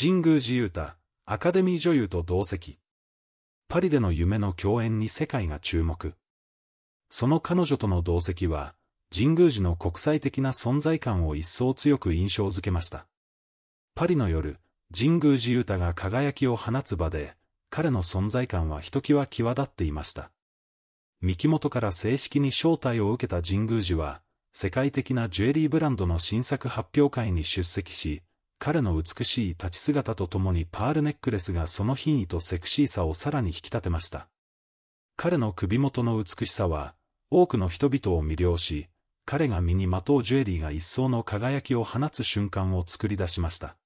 神宮寺勇太、アカデミー女優と同席。パリでの夢の共演に世界が注目。その彼女との同席は、神宮寺の国際的な存在感を一層強く印象づけました。パリの夜、神宮寺勇太が輝きを放つ場で、彼の存在感はひときわ際立っていました。三木本から正式に招待を受けた神宮寺は、世界的なジュエリーブランドの新作発表会に出席し、彼の美しい立ち姿とともにパールネックレスがその品位とセクシーさをさらに引き立てました。彼の首元の美しさは、多くの人々を魅了し、彼が身にまとうジュエリーが一層の輝きを放つ瞬間を作り出しました。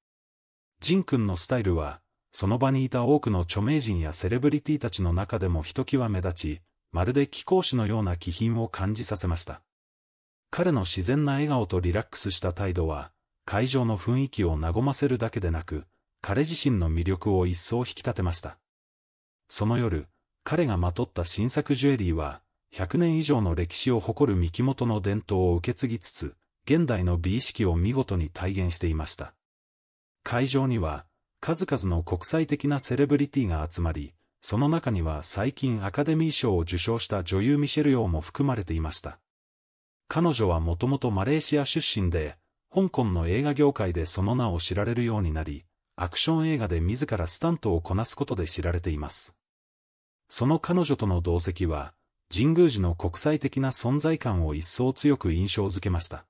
ジン君のスタイルは、その場にいた多くの著名人やセレブリティたちの中でもひときわ目立ち、まるで貴公子のような気品を感じさせました。彼の自然な笑顔とリラックスした態度は、会場の雰囲気を和ませるだけでなく、彼自身の魅力を一層引き立てました。その夜、彼がまとった新作ジュエリーは、100年以上の歴史を誇る三木本の伝統を受け継ぎつつ、現代の美意識を見事に体現していました。会場には、数々の国際的なセレブリティが集まり、その中には最近アカデミー賞を受賞した女優ミシェル・ヨーも含まれていました。彼女はもともとマレーシア出身で、香港の映画業界でその名を知られるようになり、アクション映画で自らスタントをこなすことで知られています。その彼女との同席は、神宮寺の国際的な存在感を一層強く印象づけました。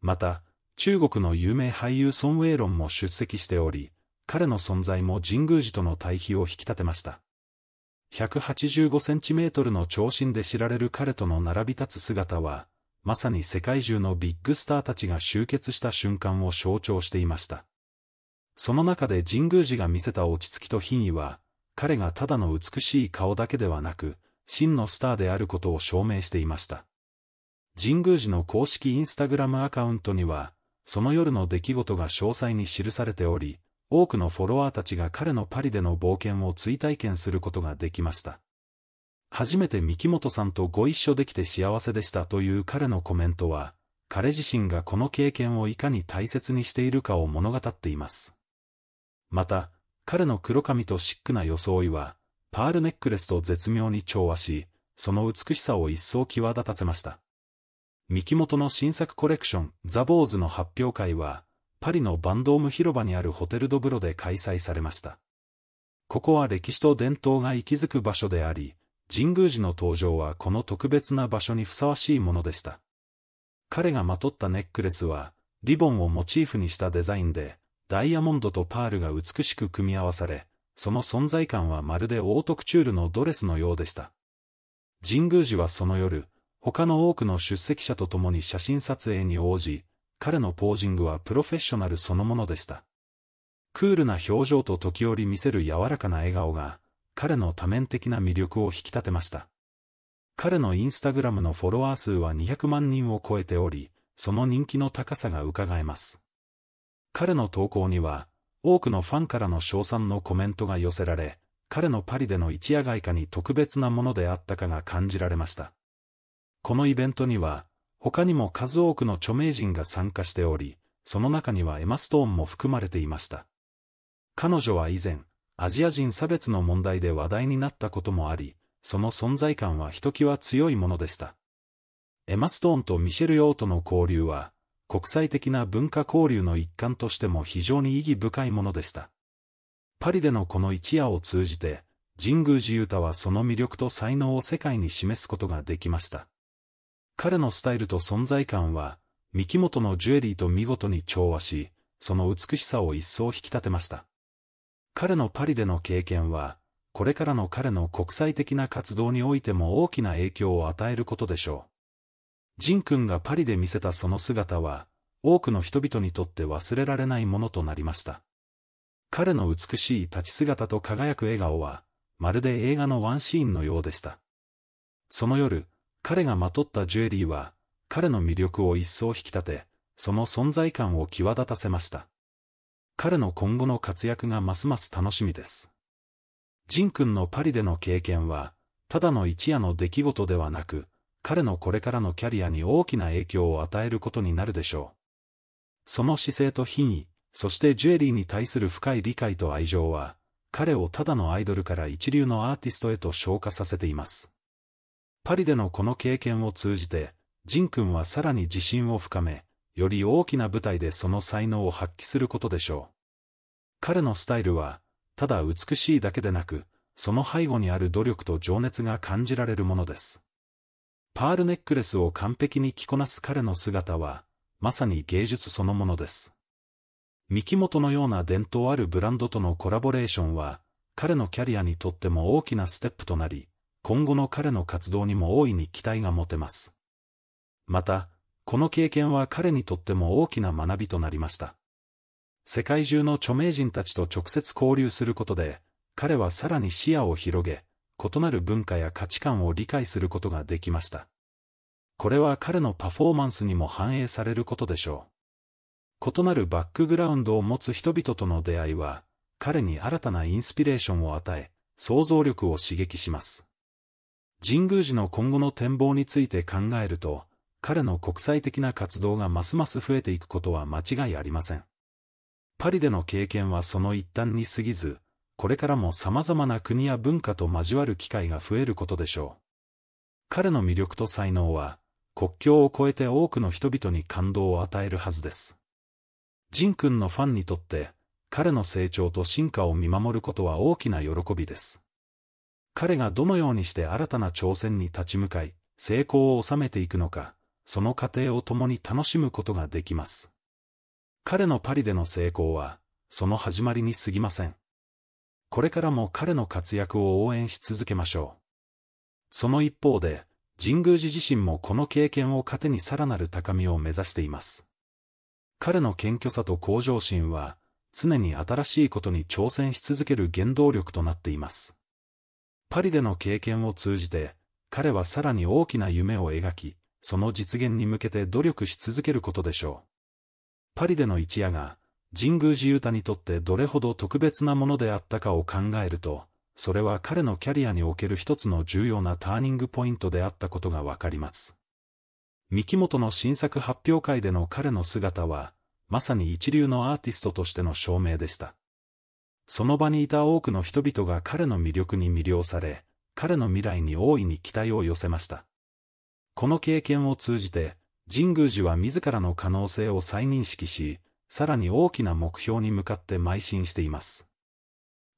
また、中国の有名俳優孫ン・ウェイロンも出席しており、彼の存在も神宮寺との対比を引き立てました。185センチメートルの長身で知られる彼との並び立つ姿は、まさに世界中のビッグスターたちが集結した瞬間を象徴していました。その中で神宮寺が見せた落ち着きと品位は、彼がただの美しい顔だけではなく、真のスターであることを証明していました。神宮寺の公式インスタグラムアカウントには、その夜の出来事が詳細に記されており、多くのフォロワーたちが彼のパリでの冒険を追体験することができました。初めて三木本さんとご一緒できて幸せでしたという彼のコメントは、彼自身がこの経験をいかに大切にしているかを物語っています。また、彼の黒髪とシックな装いは、パールネックレスと絶妙に調和し、その美しさを一層際立たせました。三木本の新作コレクション、ザ・ボーズの発表会は、パリのバンドーム広場にあるホテル・ド・ブロで開催されました。ここは歴史と伝統が息づく場所であり、神宮寺の登場はこの特別な場所にふさわしいものでした。彼がまとったネックレスは、リボンをモチーフにしたデザインで、ダイヤモンドとパールが美しく組み合わされ、その存在感はまるでオートクチュールのドレスのようでした。神宮寺はその夜、他の多くの出席者と共に写真撮影に応じ、彼のポージングはプロフェッショナルそのものでした。クールな表情と時折見せる柔らかな笑顔が、彼の多面的な魅力を引き立てました。彼のインスタグラムのフォロワー数は200万人を超えており、その人気の高さが伺えます。彼の投稿には、多くのファンからの称賛のコメントが寄せられ、彼のパリでの一夜外貨に特別なものであったかが感じられました。このイベントには、他にも数多くの著名人が参加しており、その中にはエマストーンも含まれていました。彼女は以前、アジア人差別の問題で話題になったこともあり、その存在感はひときわ強いものでした。エマ・ストーンとミシェル・ヨーとの交流は、国際的な文化交流の一環としても非常に意義深いものでした。パリでのこの一夜を通じて、神宮寺勇太はその魅力と才能を世界に示すことができました。彼のスタイルと存在感は、三木本のジュエリーと見事に調和し、その美しさを一層引き立てました。彼のパリでの経験は、これからの彼の国際的な活動においても大きな影響を与えることでしょう。ジン君がパリで見せたその姿は、多くの人々にとって忘れられないものとなりました。彼の美しい立ち姿と輝く笑顔は、まるで映画のワンシーンのようでした。その夜、彼がまとったジュエリーは、彼の魅力を一層引き立て、その存在感を際立たせました。彼の今後の活躍がますます楽しみです。ジン君のパリでの経験は、ただの一夜の出来事ではなく、彼のこれからのキャリアに大きな影響を与えることになるでしょう。その姿勢と品位、そしてジュエリーに対する深い理解と愛情は、彼をただのアイドルから一流のアーティストへと昇華させています。パリでのこの経験を通じて、ジン君はさらに自信を深め、より大きな舞台でその才能を発揮することでしょう。彼のスタイルは、ただ美しいだけでなく、その背後にある努力と情熱が感じられるものです。パールネックレスを完璧に着こなす彼の姿は、まさに芸術そのものです。三木本のような伝統あるブランドとのコラボレーションは、彼のキャリアにとっても大きなステップとなり、今後の彼の活動にも大いに期待が持てます。また、この経験は彼にとっても大きな学びとなりました。世界中の著名人たちと直接交流することで、彼はさらに視野を広げ、異なる文化や価値観を理解することができました。これは彼のパフォーマンスにも反映されることでしょう。異なるバックグラウンドを持つ人々との出会いは、彼に新たなインスピレーションを与え、想像力を刺激します。神宮寺の今後の展望について考えると、彼の国際的な活動がますます増えていくことは間違いありません。パリでの経験はその一端に過ぎず、これからも様々な国や文化と交わる機会が増えることでしょう。彼の魅力と才能は、国境を越えて多くの人々に感動を与えるはずです。ジン君のファンにとって、彼の成長と進化を見守ることは大きな喜びです。彼がどのようにして新たな挑戦に立ち向かい、成功を収めていくのか、その過程を共に楽しむことができます。彼のパリでの成功は、その始まりに過ぎません。これからも彼の活躍を応援し続けましょう。その一方で、神宮寺自身もこの経験を糧にさらなる高みを目指しています。彼の謙虚さと向上心は、常に新しいことに挑戦し続ける原動力となっています。パリでの経験を通じて、彼はさらに大きな夢を描き、その実現に向けて努力し続けることでしょう。パリでの一夜が、神宮寺勇太にとってどれほど特別なものであったかを考えると、それは彼のキャリアにおける一つの重要なターニングポイントであったことがわかります。三木本の新作発表会での彼の姿は、まさに一流のアーティストとしての証明でした。その場にいた多くの人々が彼の魅力に魅了され、彼の未来に大いに期待を寄せました。この経験を通じて、神宮寺は自らの可能性を再認識し、さらに大きな目標に向かって邁進しています。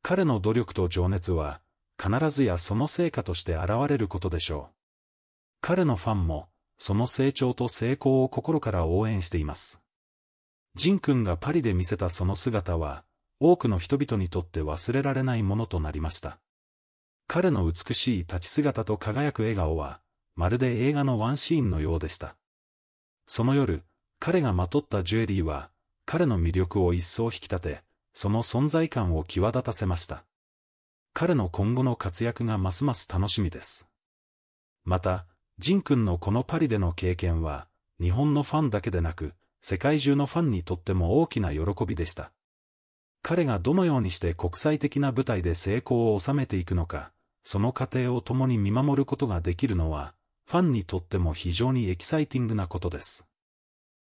彼の努力と情熱は、必ずやその成果として現れることでしょう。彼のファンも、その成長と成功を心から応援しています。ジ君がパリで見せたその姿は、多くの人々にとって忘れられないものとなりました。彼の美しい立ち姿と輝く笑顔は、まるで映画のワンシーンのようでした。その夜、彼がまとったジュエリーは、彼の魅力を一層引き立て、その存在感を際立たせました。彼の今後の活躍がますます楽しみです。また、ジン君のこのパリでの経験は、日本のファンだけでなく、世界中のファンにとっても大きな喜びでした。彼がどのようにして国際的な舞台で成功を収めていくのか、その過程を共に見守ることができるのは、ファンにとっても非常にエキサイティングなことです。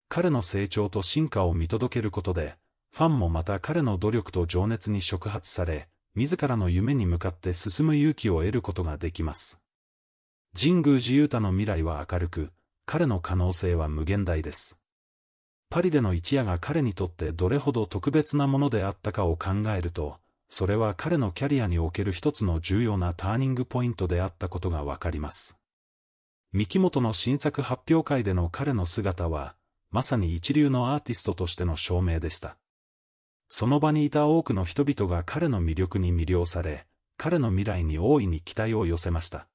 彼の成長と進化を見届けることで、ファンもまた彼の努力と情熱に触発され、自らの夢に向かって進む勇気を得ることができます。神宮寺勇太の未来は明るく、彼の可能性は無限大です。パリでの一夜が彼にとってどれほど特別なものであったかを考えると、それは彼のキャリアにおける一つの重要なターニングポイントであったことがわかります。三木本の新作発表会での彼の姿は、まさに一流のアーティストとしての証明でした。その場にいた多くの人々が彼の魅力に魅了され、彼の未来に大いに期待を寄せました。